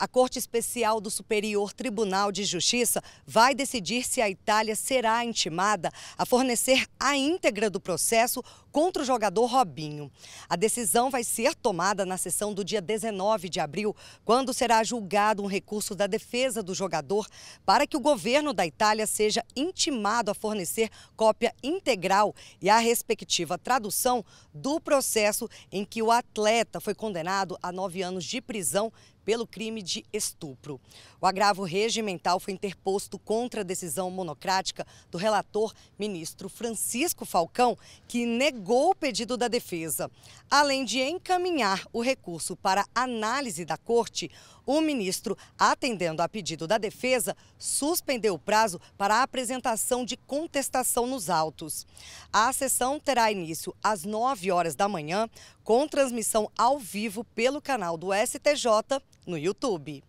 A Corte Especial do Superior Tribunal de Justiça vai decidir se a Itália será intimada a fornecer a íntegra do processo contra o jogador Robinho. A decisão vai ser tomada na sessão do dia 19 de abril, quando será julgado um recurso da defesa do jogador para que o governo da Itália seja intimado a fornecer cópia integral e a respectiva tradução do processo em que o atleta foi condenado a nove anos de prisão pelo crime de estupro. O agravo regimental foi interposto contra a decisão monocrática do relator ministro Francisco Falcão, que negou o pedido da defesa. Além de encaminhar o recurso para análise da corte, o ministro, atendendo a pedido da defesa, suspendeu o prazo para a apresentação de contestação nos autos. A sessão terá início às 9 horas da manhã, com transmissão ao vivo pelo canal do STJ no YouTube.